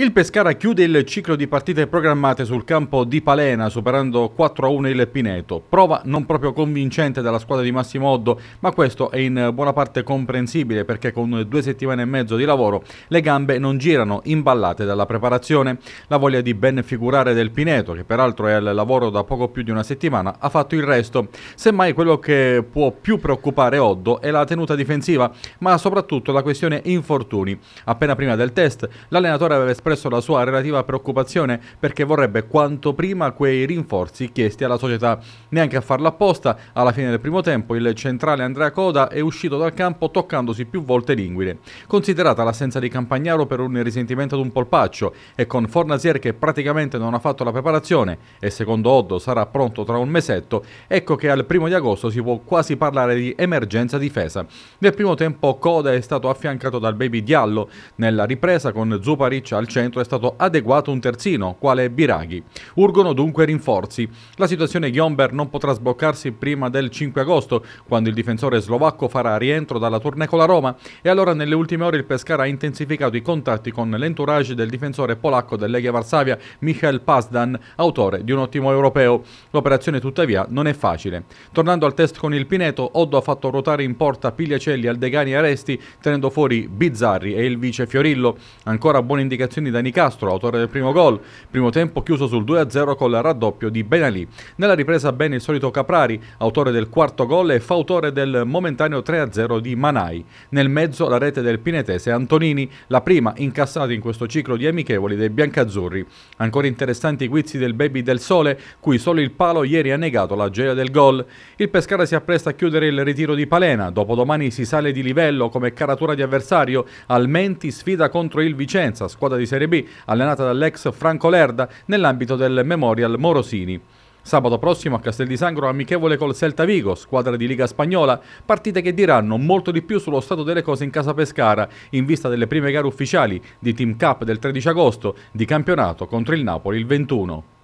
Il Pescara chiude il ciclo di partite programmate sul campo di Palena superando 4-1 il Pineto. Prova non proprio convincente dalla squadra di Massimo Oddo, ma questo è in buona parte comprensibile perché con due settimane e mezzo di lavoro le gambe non girano imballate dalla preparazione. La voglia di ben figurare del Pineto, che peraltro è al lavoro da poco più di una settimana, ha fatto il resto. Semmai quello che può più preoccupare Oddo è la tenuta difensiva, ma soprattutto la questione infortuni. Appena prima del test l'allenatore aveva espresso espresso la sua relativa preoccupazione perché vorrebbe quanto prima quei rinforzi chiesti alla società. Neanche a farla apposta, alla fine del primo tempo il centrale Andrea Coda è uscito dal campo toccandosi più volte l'inguine. Considerata l'assenza di Campagnaro per un risentimento ad un polpaccio e con Fornasier che praticamente non ha fatto la preparazione e secondo Oddo sarà pronto tra un mesetto, ecco che al primo di agosto si può quasi parlare di emergenza difesa. Nel primo tempo Coda è stato affiancato dal baby Diallo, nella ripresa con Zuparic al centro centro è stato adeguato un terzino, quale Biraghi. Urgono dunque rinforzi. La situazione Gionber non potrà sboccarsi prima del 5 agosto, quando il difensore slovacco farà rientro dalla tournée con la Roma e allora nelle ultime ore il Pescara ha intensificato i contatti con l'entourage del difensore polacco del Legia Varsavia, Michael Pazdan, autore di un ottimo europeo. L'operazione tuttavia non è facile. Tornando al test con il Pineto, Oddo ha fatto ruotare in porta Pigliacelli, Aldegani e Aresti, tenendo fuori Bizzarri e il vice Fiorillo. Ancora buone indicazioni Pellegrini da Nicastro, autore del primo gol. Primo tempo chiuso sul 2-0 col raddoppio di Benalì. Nella ripresa bene il solito Caprari, autore del quarto gol e fautore del momentaneo 3-0 di Manai. Nel mezzo la rete del pinetese Antonini, la prima incassata in questo ciclo di amichevoli dei biancazzurri. Ancora interessanti i guizzi del Baby del Sole, cui solo il palo ieri ha negato la gioia del gol. Il Pescara si appresta a chiudere il ritiro di Palena, dopodomani si sale di livello come caratura di avversario, Almenti sfida contro il Vicenza, squadra di Serie Serie B, allenata dall'ex Franco Lerda nell'ambito del Memorial Morosini. Sabato prossimo a Castel di Sangro amichevole col Celta Vigo, squadra di Liga Spagnola, partite che diranno molto di più sullo stato delle cose in casa Pescara, in vista delle prime gare ufficiali di Team Cup del 13 agosto, di campionato contro il Napoli il 21.